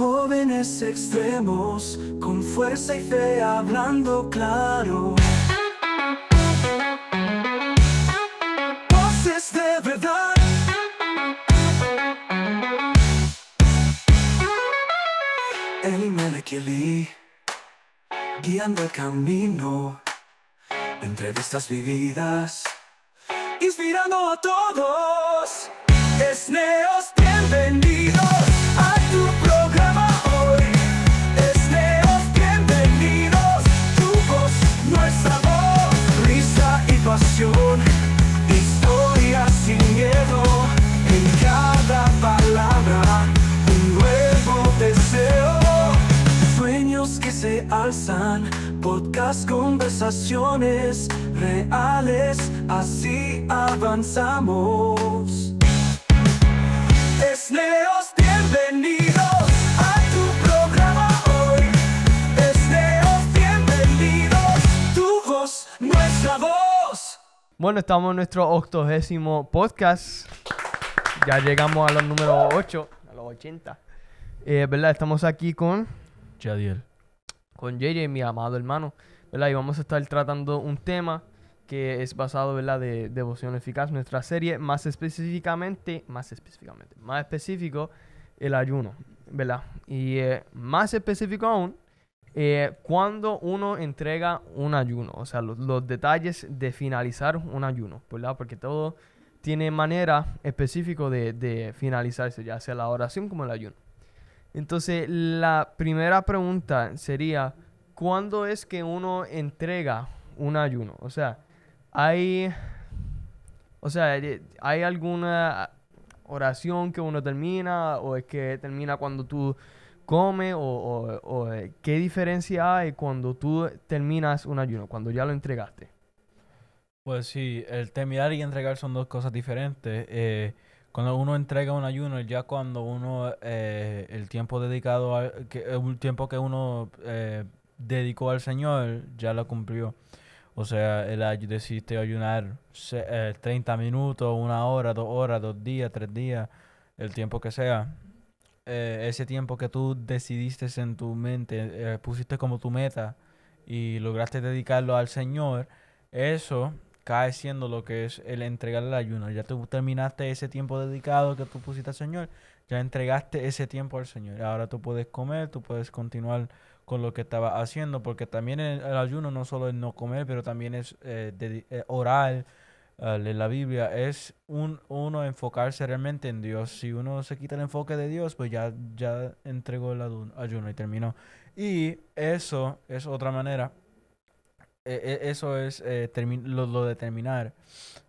Jóvenes extremos, con fuerza y fe hablando claro. Voces de verdad. El guiando el camino. Entrevistas vividas, inspirando a todos. Es Neos, Las conversaciones reales, así avanzamos. Es bienvenidos a tu programa hoy. Es bienvenidos, tu voz, nuestra voz. Bueno, estamos en nuestro octogésimo podcast. Ya llegamos a los números 8, a los 80. Eh, ¿Verdad? Estamos aquí con Jadiel. Con JJ, mi amado hermano. Y vamos a estar tratando un tema que es basado, ¿verdad?, de devoción eficaz, nuestra serie, más específicamente, más específicamente, más específico, el ayuno, ¿verdad? Y eh, más específico aún, eh, cuando uno entrega un ayuno, o sea, los, detalles de finalizar un ayuno, ¿verdad? Porque todo tiene manera específica de, de, finalizarse, ya sea la oración como el ayuno. Entonces, la primera pregunta sería, ¿cuándo es que uno entrega un ayuno? O sea, hay, o sea, hay alguna oración que uno termina o es que termina cuando tú comes o, eh, qué diferencia hay cuando tú terminas un ayuno, cuando ya lo entregaste. Pues sí, el terminar y entregar son dos cosas diferentes. Eh, cuando uno entrega un ayuno, ya cuando uno, eh, el tiempo dedicado, a, el tiempo que uno dedicó al Señor, ya lo cumplió. O sea, él decidiste ayunar 30 eh, minutos, una hora, dos horas, dos días, tres días, el tiempo que sea. Eh, ese tiempo que tú decidiste en tu mente, eh, pusiste como tu meta y lograste dedicarlo al Señor, eso cae siendo lo que es el entregar el ayuno. Ya tú terminaste ese tiempo dedicado que tú pusiste al Señor, ya entregaste ese tiempo al Señor. Ahora tú puedes comer, tú puedes continuar con lo que estaba haciendo, porque también el, ayuno no solo es no comer, pero también es eh, eh oral, ah, la Biblia, es uno enfocarse realmente en Dios. Si uno se quita el enfoque de Dios, pues ya, ya entregó el ayuno y terminó. Y eso es otra manera, e, e, eso es eh, lo de terminar,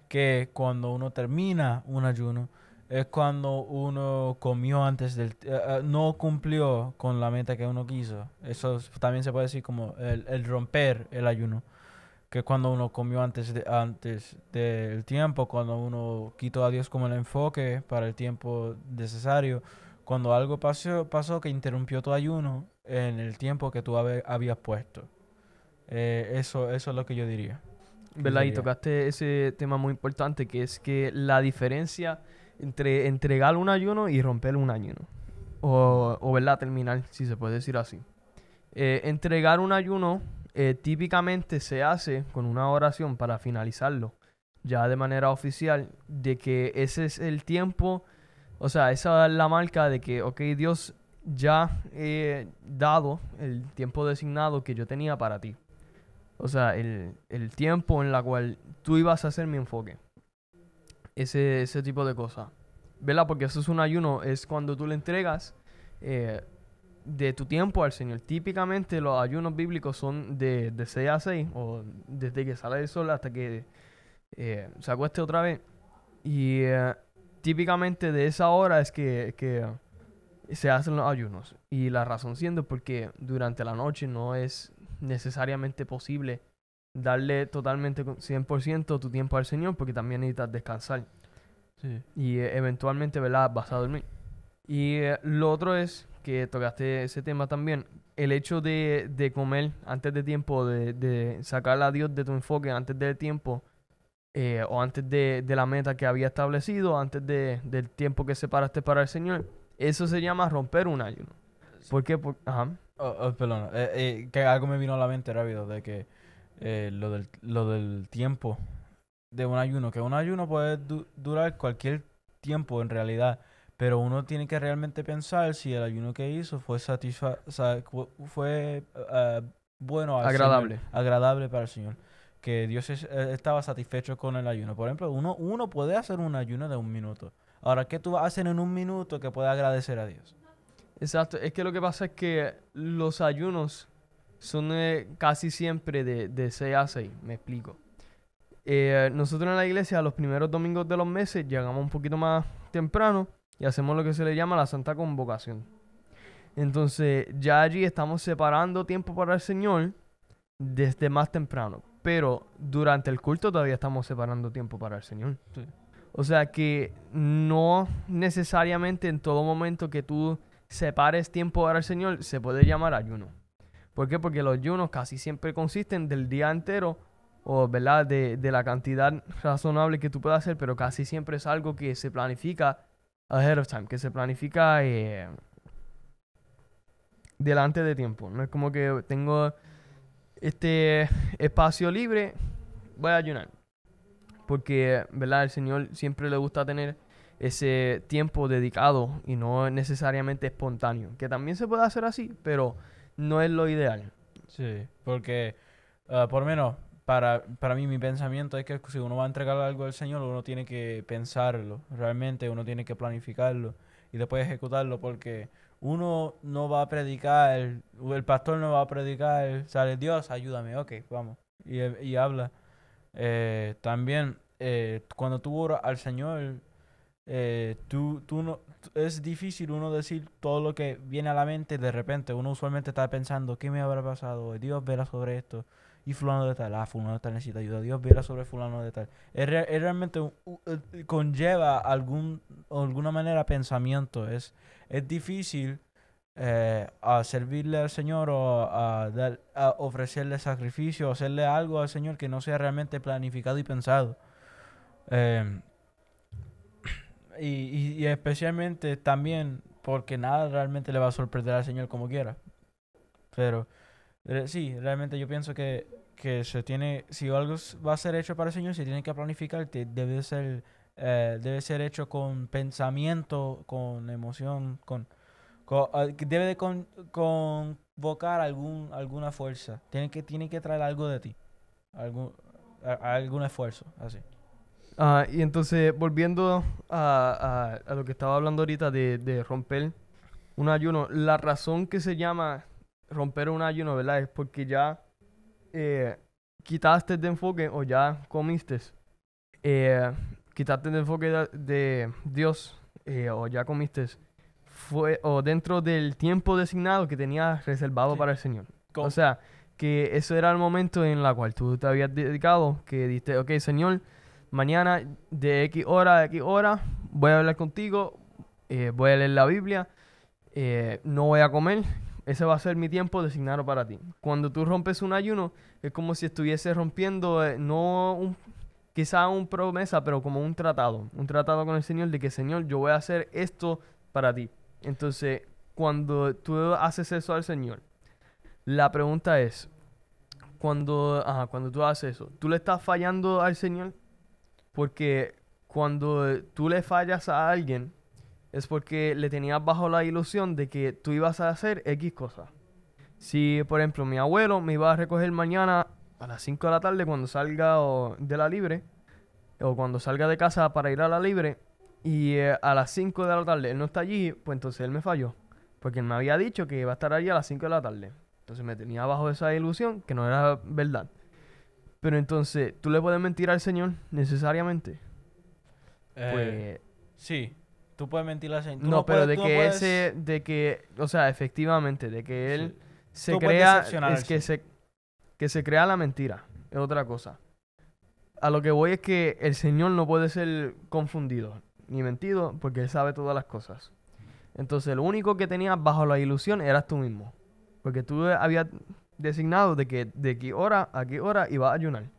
que cuando uno termina un ayuno, es cuando uno comió antes del... Eh, eh, no cumplió con la meta que uno quiso. Eso también se puede decir como el, romper el ayuno. Que es cuando uno comió antes, antes del tiempo, cuando uno quitó a Dios como el enfoque para el tiempo necesario. Cuando algo pasó, pasó que interrumpió tu ayuno en el tiempo que tú habías puesto. Eh, eso, eso es lo que yo diría. ¿Verdad? Y tocaste ese tema muy importante que es que la diferencia entre entregar un ayuno y romper un ayuno. O, o ¿verdad? Terminar, si se puede decir así. Eh, entregar un ayuno eh, típicamente se hace con una oración para finalizarlo, ya de manera oficial, de que ese es el tiempo, o sea, esa es la marca de que, ok, Dios ya he eh, dado el tiempo designado que yo tenía para ti. O sea, el, el tiempo en la cual tú ibas a hacer mi enfoque ese, ese tipo de cosas. ¿Verdad? Porque eso es un ayuno, es cuando tú le entregas eh, de tu tiempo al Señor. Típicamente los ayunos bíblicos son de, de 6 a 6, o desde que sale el sol hasta que eh, se acueste otra vez. Y eh, típicamente de esa hora es que, que, se hacen los ayunos. Y la razón siendo porque durante la noche no es necesariamente posible darle totalmente 100% tu tiempo al Señor porque también necesitas descansar. Y eh, eventualmente, ¿verdad? Vas a dormir. Y eh, lo otro es que tocaste ese tema también. El hecho de, comer antes de tiempo, de, sacar a Dios de tu enfoque antes del tiempo, eh, o antes de, la meta que había establecido, antes del tiempo que separaste para el Señor, eso se llama romper un ayuno. ¿Por qué? ajá. Oh, oh, perdón, que algo me vino a la mente rápido de que eh, lo, del, tiempo de un ayuno, que un ayuno puede durar cualquier tiempo en realidad, pero uno tiene que realmente pensar si el ayuno que hizo fue fue eh, eh, bueno, agradable. agradable para el Señor, que Dios estaba satisfecho con el ayuno. Por ejemplo, uno, uno puede hacer un ayuno de un minuto. Ahora, ¿qué tú vas en un minuto que pueda agradecer a Dios? Exacto, es que lo que pasa es que los ayunos son eh, casi siempre de, de 6 a 6, me explico. Eh, nosotros en la iglesia los primeros domingos de los meses llegamos un poquito más temprano y hacemos lo que se le llama la Santa Convocación. Entonces ya allí estamos separando tiempo para el Señor desde más temprano, pero durante el culto todavía estamos separando tiempo para el Señor. O sea que no necesariamente en todo momento que tú separes tiempo para el Señor se puede llamar ayuno. ¿Por qué? Porque los ayunos casi siempre consisten del día entero o ¿verdad? De, la cantidad razonable que tú puedas hacer, pero casi siempre es algo que se planifica ahead of time, que se planifica eh, delante de tiempo. No es como que tengo este espacio libre, voy a ayunar. Porque, ¿verdad? El Señor siempre le gusta tener ese tiempo dedicado y no necesariamente espontáneo. Que también se puede hacer así, pero no es lo ideal. Sí, porque ah, por menos para, mí mi pensamiento es que si uno va a entregar algo al Señor, uno tiene que pensarlo, realmente uno tiene que planificarlo y después ejecutarlo porque uno no va a predicar, el pastor no va a predicar, sale Dios, ayúdame, ok, vamos, y, habla. Eh, también eh, cuando tú oras al Señor, eh, tú, tú, no, es difícil uno decir todo lo que viene a la mente de repente. Uno usualmente está pensando, ¿qué me habrá pasado? Dios verá sobre esto. Y fulano de tal, ah, fulano de tal necesita ayuda. Dios verá sobre fulano de tal. Es, realmente eh, conlleva algún, alguna manera pensamiento. Es, es difícil eh, a servirle al Señor o a, dar, a ofrecerle sacrificio, hacerle algo al Señor que no sea realmente planificado y pensado. Eh, y, y, especialmente también porque nada realmente le va a sorprender al Señor como quiera. Pero sí, realmente yo pienso que, que se tiene, si algo va a ser hecho para el Señor, se tiene que planificar, debe ser, eh, debe ser hecho con pensamiento, con emoción, con, ah, debe de convocar algún, alguna fuerza. Tiene que, tiene que traer algo de ti, algún, algún esfuerzo, así. Ah, y entonces, volviendo a, a, lo que estaba hablando ahorita de, de, romper un ayuno, la razón que se llama romper un ayuno, ¿verdad? Es porque ya eh, quitaste de enfoque o ya comiste. Eh, quitaste de enfoque de, Dios eh, o ya comiste. Fue, o dentro del tiempo designado que tenías reservado para el Señor. O sea, que eso era el momento en el cual tú te habías dedicado, que diste, ok, Señor, mañana de X hora a X hora voy a hablar contigo, eh, voy a leer la Biblia, eh, no voy a comer, ese va a ser mi tiempo designado para ti. Cuando tú rompes un ayuno, es como si estuviese rompiendo, eh, no un, quizá un promesa, pero como un tratado, un tratado con el Señor de que, Señor, yo voy a hacer esto para ti. Entonces, cuando tú haces eso al Señor, la pregunta es, cuando, cuando tú haces eso, ¿tú le estás fallando al Señor? Porque cuando tú le fallas a alguien, es porque le tenías bajo la ilusión de que tú ibas a hacer X cosas. Si, por ejemplo, mi abuelo me iba a recoger mañana a las 5 de la tarde cuando salga de la libre, o cuando salga de casa para ir a la libre, y eh, a las 5 de la tarde él no está allí, pues entonces él me falló. Porque él me había dicho que iba a estar allí a las 5 de la tarde. Entonces me tenía bajo esa ilusión que no era verdad. Pero entonces, ¿tú le puedes mentir al Señor necesariamente? Eh, pues, sí, tú puedes mentir al Señor. No, pero de que ese, de que, o sea, efectivamente, de que él se crea, es que se, que se crea la mentira, es otra cosa. A lo que voy es que el Señor no puede ser confundido ni mentido porque Él sabe todas las cosas. Entonces, lo único que tenías bajo la ilusión eras tú mismo. Porque tú habías designado de que de qué hora a qué hora iba a ayunar.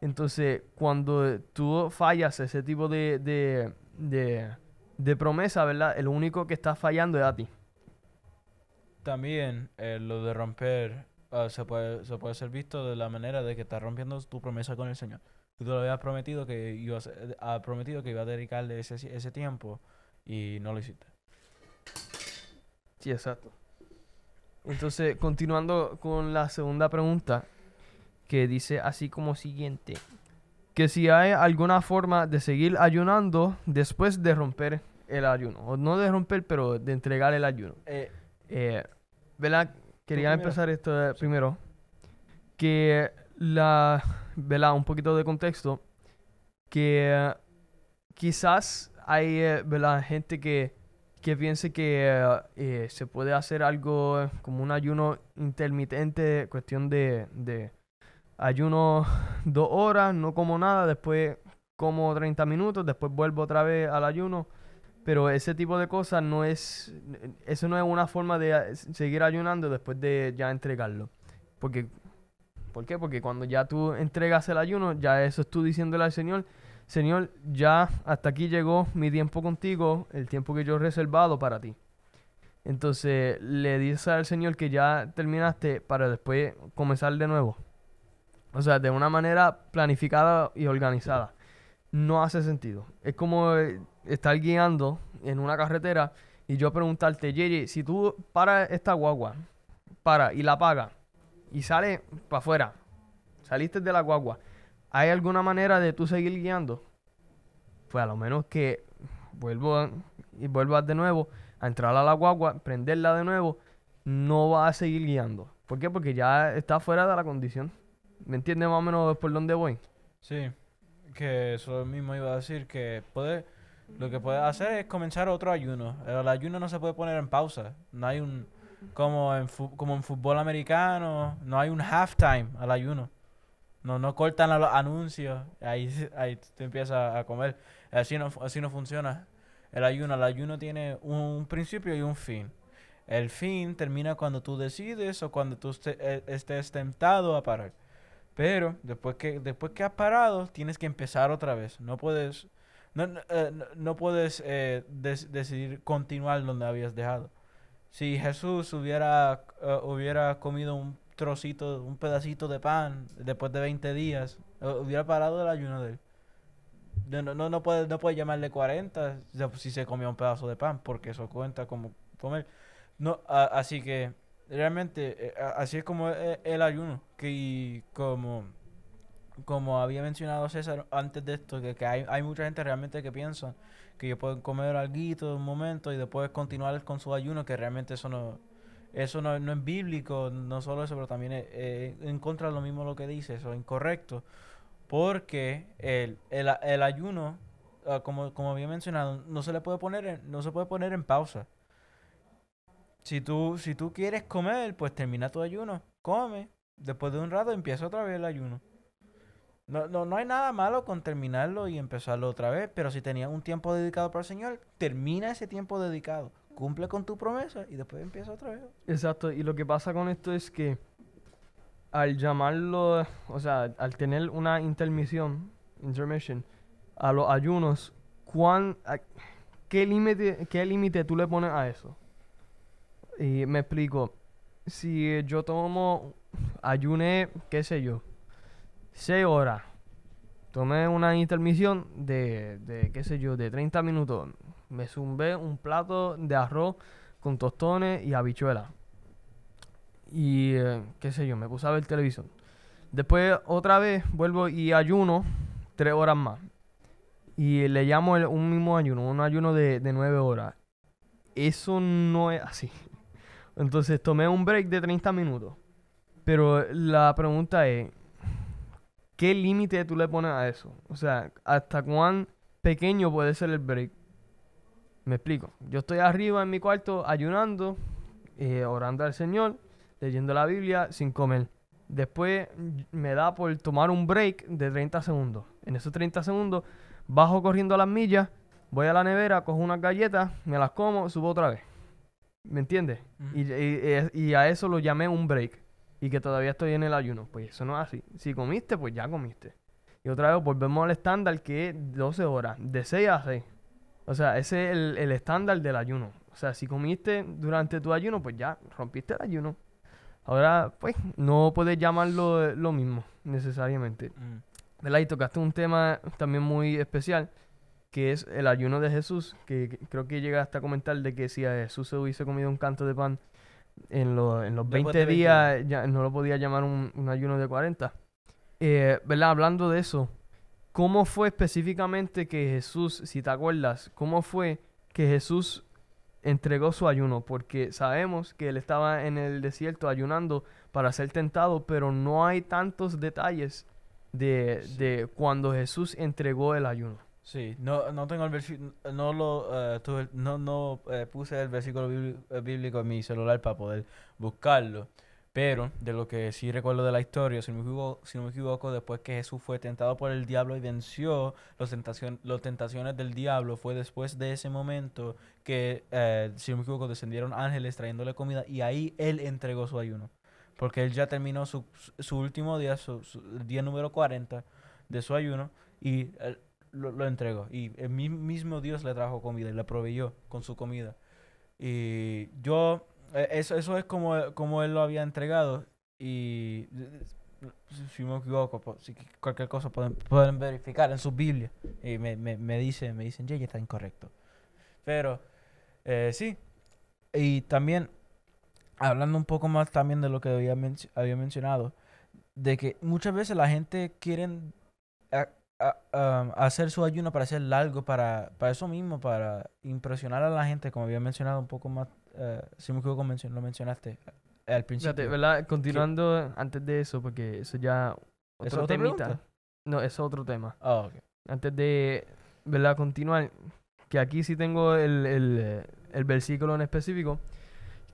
Entonces, cuando tú fallas ese tipo de, de, de, promesa, ¿verdad? El único que está fallando es a ti. También eh, lo de romper ah, se, puede, se ser visto de la manera de que estás rompiendo tu promesa con el Señor. Tú te lo habías prometido que ibas, eh, ha prometido que iba a dedicarle ese, ese tiempo y no lo hiciste. Sí, exacto. Entonces, continuando con la segunda pregunta, que dice así como siguiente. Que si hay alguna forma de seguir ayunando después de romper el ayuno. O no de romper, pero de entregar el ayuno. Eh, eh ¿Verdad? Quería empezar esto eh, primero. Que la... ¿Verdad? Un poquito de contexto. Que eh, quizás hay, ¿verdad? Gente que que piense que eh, se puede hacer algo eh, como un ayuno intermitente, cuestión de, ayuno dos horas, no como nada, después como 30 minutos, después vuelvo otra vez al ayuno. Pero ese tipo de cosas no es, eso no es una forma de eh, seguir ayunando después de ya entregarlo. Porque, ¿Por qué? Porque cuando ya tú entregas el ayuno, ya eso es tú diciéndole al Señor, Señor, ya hasta aquí llegó mi tiempo contigo, el tiempo que yo he reservado para ti. Entonces le dice al Señor que ya terminaste para después comenzar de nuevo. O sea, de una manera planificada y organizada. No hace sentido. Es como eh, estar guiando en una carretera y yo preguntarte, Jerry, si tú para esta guagua, para y la paga y sale para afuera, saliste de la guagua, ¿hay alguna manera de tú seguir guiando? Pues a lo menos que vuelvo y vuelvas de nuevo a entrar a la guagua, prenderla de nuevo, no vas a seguir guiando. ¿Por qué? Porque ya está fuera de la condición. ¿Me entiendes más o menos por dónde voy? Sí, que eso mismo iba a decir, que lo que puedes hacer es comenzar otro ayuno. El ayuno no se puede poner en pausa. No hay un, como en, como en fútbol americano, no hay un halftime al ayuno. No, no cortan los anuncios. Ahí, ahí te empiezas a comer. Así no, así no funciona el ayuno. El ayuno tiene un principio y un fin. El fin termina cuando tú decides o cuando tú e, estés tentado a parar. Pero después que, después que has parado, tienes que empezar otra vez. No puedes, no, eh, puedes eh, decidir continuar donde habías dejado. Si Jesús hubiera, eh, hubiera comido un trocito, un pedacito de pan después de 20 días, eh, hubiera parado el ayuno de él. No, no, puede, no puede llamarle 40 si se comió un pedazo de pan, porque eso cuenta como comer. No, así que realmente eh, así es como eh, el, ayuno, que como, como había mencionado César antes de esto, que, que hay, hay, mucha gente realmente que piensa que ellos pueden comer algo un momento y después continuar con su ayuno, que realmente eso no, eso no, no es bíblico, no solo eso, pero también es, en contra de lo mismo lo que dice, eso es incorrecto. Porque el, ayuno, ah, como, como había mencionado, no se le puede poner en, no se puede poner en pausa. Si tú, si tú quieres comer, pues termina tu ayuno, come, después de un rato empieza otra vez el ayuno. No, no, no, hay nada malo con terminarlo y empezarlo otra vez, pero si tenías un tiempo dedicado para el Señor, termina ese tiempo dedicado cumple con tu promesa y después empieza otra vez. Exacto, y lo que pasa con esto es que al llamarlo, o sea, al tener una intermisión, intermission, a los ayunos, ¿cuán, ¿qué límite qué límite tú le pones a eso? Y me explico, si yo tomo, ayuné, qué sé yo, 6 horas, tomé una intermisión de, de, qué sé yo, de 30 minutos, me zumbé un plato de arroz con tostones y habichuela. Y eh, qué sé yo, me puse a ver televisión. Después otra vez vuelvo y ayuno tres horas más. Y le llamo un mismo ayuno, un ayuno de, de nueve horas. Eso no es así. Entonces tomé un break de 30 minutos. Pero la pregunta es, ¿qué límite tú le pones a eso? O sea, ¿hasta cuán pequeño puede ser el break me explico. Yo estoy arriba en mi cuarto ayunando, eh, orando al Señor, leyendo la Biblia sin comer. Después me da por tomar un break de 30 segundos. En esos 30 segundos bajo corriendo a las millas, voy a la nevera, cojo unas galletas, me las como, subo otra vez. ¿Me entiendes? y, y, a eso lo llamé un break. Y que todavía estoy en el ayuno. Pues eso no es así. Si comiste, pues ya comiste. Y otra vez volvemos al estándar que es 12 horas, de 6 a 6. O sea, ese es el, estándar del ayuno. O sea, si comiste durante tu ayuno, pues ya rompiste el ayuno. Ahora, pues, no puedes llamarlo eh, lo mismo, necesariamente. Mm. ¿Verdad? Y tocaste un tema también muy especial, que es el ayuno de Jesús, que, creo que llega hasta comentar de que si a Jesús se hubiese comido un canto de pan en, en los 20, días, ya no lo podía llamar un, ayuno de 40. Eh, ¿Verdad? Hablando de eso, ¿Cómo fue específicamente que Jesús, si te acuerdas, cómo fue que Jesús entregó su ayuno? Porque sabemos que él estaba en el desierto ayunando para ser tentado, pero no hay tantos detalles de, de cuando Jesús entregó el ayuno. Sí, no, no tengo no lo, eh, no, eh, puse el versículo eh, bíblico en mi celular para poder buscarlo. Pero de lo que sí recuerdo de la historia, si no me equivoco, después que Jesús fue tentado por el diablo y venció las tentaciones del diablo, fue después de ese momento que, eh, si no me equivoco, descendieron ángeles trayéndole comida y ahí él entregó su ayuno. Porque él ya terminó su, último día, su, día número 40 de su ayuno y eh, lo, lo, entregó. Y el mismo Dios le trajo comida y le proveyó con su comida. Y yo eh, eso, es como, eh, como él lo había entregado. Y eh, si me equivoco, si cualquier cosa pueden, pueden verificar en su Biblia. Y me, me, me dicen, me dicen, está incorrecto. Pero sí. Y también, hablando un poco más también de lo que había, había mencionado, de que muchas veces la gente quiere hacer su ayuno para hacer largo, para, para eso mismo, para impresionar a la gente, como había mencionado un poco más eh, si me equivoco, lo mencionaste eh, al principio. ¿verdad? Continuando antes de eso, porque eso ya ¿Es No, es otro tema. Ah, antes de, ¿verdad? Continuar, que aquí sí tengo el, el, versículo en específico,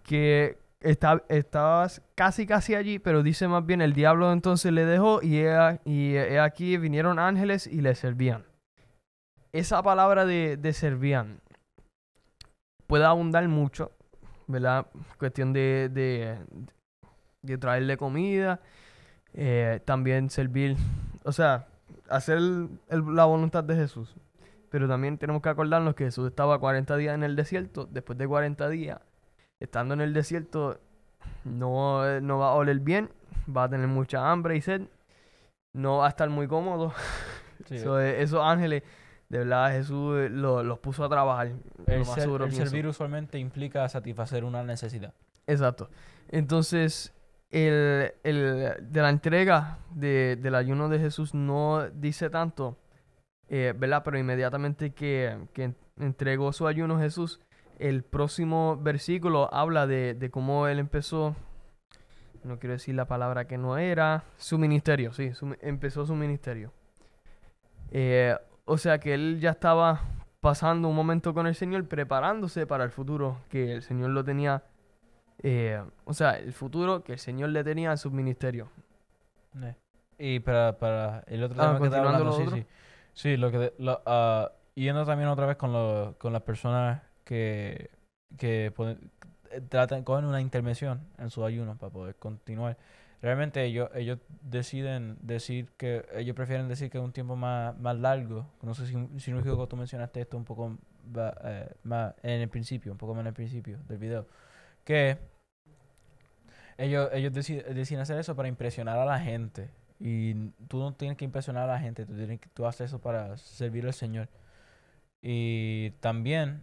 que está, estabas casi, casi allí, pero dice más bien, el diablo entonces le dejó y y aquí vinieron ángeles y le servían. Esa palabra de, de servían puede abundar mucho, ¿verdad? Cuestión de, de, de traerle comida, eh, también servir, o sea, hacer la voluntad de Jesús. Pero también tenemos que acordarnos que Jesús estaba 40 días en el desierto, después de 40 días, estando en el desierto, no, eh, no va a oler bien, va a tener mucha hambre y sed, no va a estar muy cómodo. Eh, esos ángeles de verdad Jesús eh, lo, los puso a trabajar. El, servir usualmente implica satisfacer una necesidad. Exacto. Entonces, el, de la entrega del ayuno de Jesús no dice tanto, eh, ¿verdad? Pero inmediatamente que, que, entregó su ayuno Jesús, el próximo versículo habla de, de cómo él empezó no quiero decir la palabra que no era, su ministerio, sí, empezó su ministerio. Eh, o sea que él ya estaba pasando un momento con el Señor, preparándose para el futuro que el Señor lo tenía. Eh, o sea, el futuro que el Señor le tenía en su ministerio. Eh. Y para, para, el otro ah, tema que está hablando, sí, sí. lo que. Ah, yendo también otra vez con, lo, con las personas que, que tratan, cogen una intervención en su ayuno para poder continuar realmente ellos, ellos deciden decir que, ellos prefieren decir que es un tiempo más, largo. No sé si, si que tú mencionaste esto un poco eh, más en el principio, un poco más en el principio del video. Que ellos, ellos deciden, hacer eso para impresionar a la gente. Y tú no tienes que impresionar a la gente, tú, tienes que, tú haces eso para servir al Señor. Y también,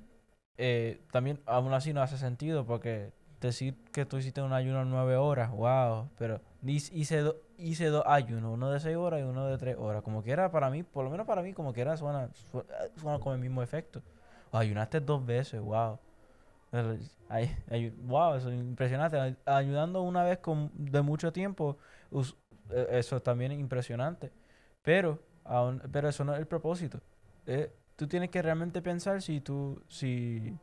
eh, también aún así no hace sentido porque decir que tú hiciste un ayuno de nueve horas, wow, pero hice, dos ayunos, uno de seis horas y uno de tres horas. Como que era para mí, por lo menos para mí, como que era, suena, eh, suena con el mismo efecto. ayunaste dos veces, wow. wow, eso es impresionante. Ayudando una vez con, de mucho tiempo, eh, eso también es impresionante. Pero, pero eso no es el propósito. Eh, tú tienes que realmente pensar si tú, si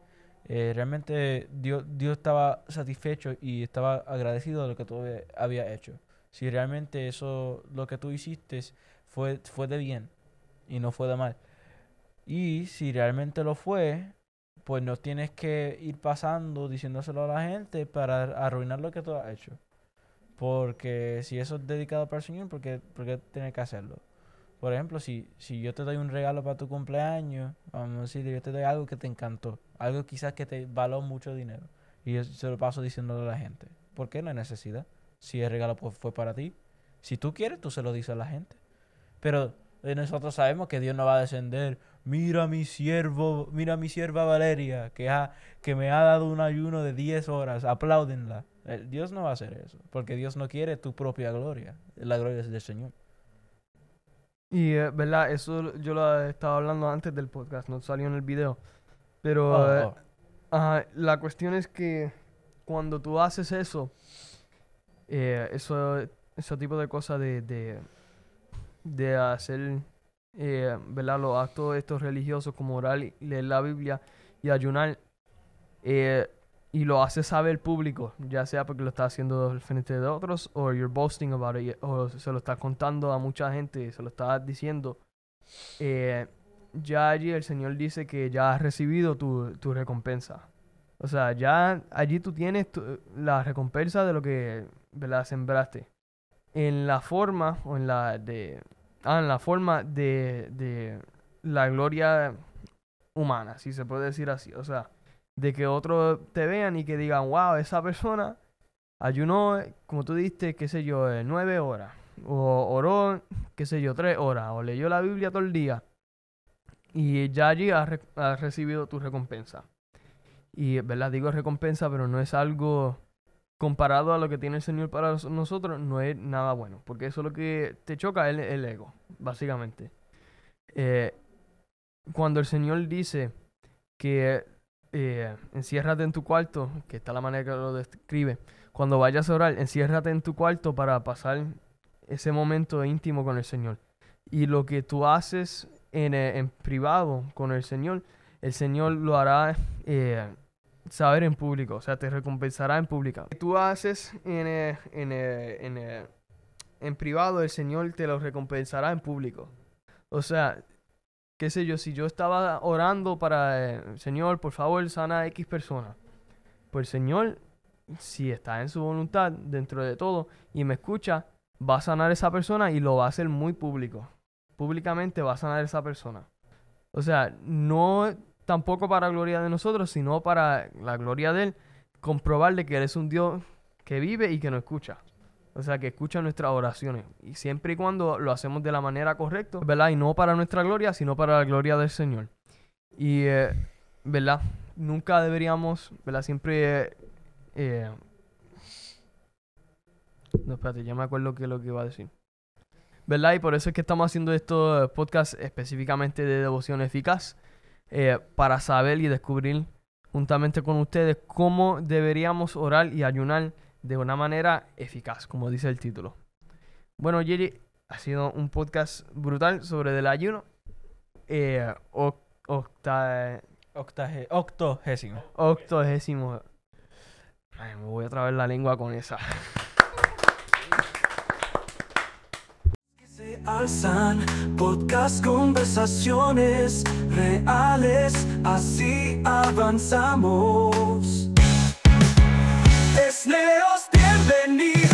eh, realmente Dios, Dios estaba satisfecho y estaba agradecido de lo que tú había hecho. Si realmente eso, lo que tú hiciste fue, fue de bien y no fue de mal. Y si realmente lo fue, pues no tienes que ir pasando diciéndoselo a la gente para arruinar lo que tú has hecho. Porque si eso es dedicado para el Señor, ¿por qué, por que hacerlo? Por ejemplo, si, si yo te doy un regalo para tu cumpleaños, vamos a decir, yo te doy algo que te encantó, algo quizás que te való mucho dinero, y yo se lo paso diciéndolo a la gente, ¿por qué no hay necesidad? Si el regalo fue para ti, si tú quieres, tú se lo dices a la gente. Pero eh, nosotros sabemos que Dios no va a descender. Mira a mi siervo, mira a mi sierva Valeria, que, ha, que me ha dado un ayuno de 10 horas, apláudenla. Eh, Dios no va a hacer eso, porque Dios no quiere tu propia gloria, la gloria es del Señor. Y, eh, ¿verdad? Eso yo lo estaba hablando antes del podcast, no salió en el video. Pero ah, eh, ah. la cuestión es que cuando tú haces eso, eh, eso ese tipo de cosas de, de, hacer, ¿verdad? Los actos estos religiosos como orar, leer la Biblia y ayunar, eh, y lo hace saber el público, ya sea porque lo está haciendo frente de otros o you're boasting about o se lo está contando a mucha gente, se lo está diciendo. Eh, ya allí el Señor dice que ya has recibido tu, tu recompensa. O sea, ya allí tú tienes la recompensa de lo que ¿verdad? sembraste. En la forma, o en la de. Ah, en la forma de, de la gloria humana, si se puede decir así. O sea, de que otros te vean y que digan, wow, esa persona ayunó, como tú diste, qué sé yo, eh, nueve horas, o oró, qué sé yo, tres horas, o leyó la Biblia todo el día, y ya allí has, recibido tu recompensa. Y, ¿verdad? Digo recompensa, pero no es algo comparado a lo que tiene el Señor para nosotros, no es nada bueno, porque eso es lo que te choca, el, ego, básicamente. Eh, cuando el Señor dice que eh, enciérrate en tu cuarto, que está la manera que lo describe. Cuando vayas a orar, enciérrate en tu cuarto para pasar ese momento íntimo con el Señor. Y lo que tú haces en, eh, privado con el Señor, el Señor lo hará eh, saber en público, o sea, te recompensará en público. Lo que tú haces en, en, en privado, el Señor te lo recompensará en público. O sea, qué sé yo, si yo estaba orando para, el eh, Señor, por favor, sana a X persona, pues el Señor, si está en su voluntad, dentro de todo, y me escucha, va a sanar a esa persona y lo va a hacer muy público. Públicamente va a sanar a esa persona. O sea, no tampoco para gloria de nosotros, sino para la gloria de Él, comprobarle que Él es un Dios que vive y que nos escucha. O sea, que escucha nuestras oraciones. Y siempre y cuando lo hacemos de la manera correcta, ¿verdad? Y no para nuestra gloria, sino para la gloria del Señor. Y, eh, ¿verdad? Nunca deberíamos, ¿verdad? Siempre... Eh, no, espérate, ya me acuerdo qué es lo que iba a decir. ¿Verdad? Y por eso es que estamos haciendo estos eh, podcast específicamente de devoción eficaz, para saber y descubrir juntamente con ustedes cómo deberíamos orar y ayunar de una manera eficaz, como dice el título. Bueno, Jerry, ha sido un podcast brutal sobre del ayuno. Eh, octa, octogésimo. Octogésimo. me voy a traer la lengua con esa. alzan podcast conversaciones reales, así avanzamos. Los leos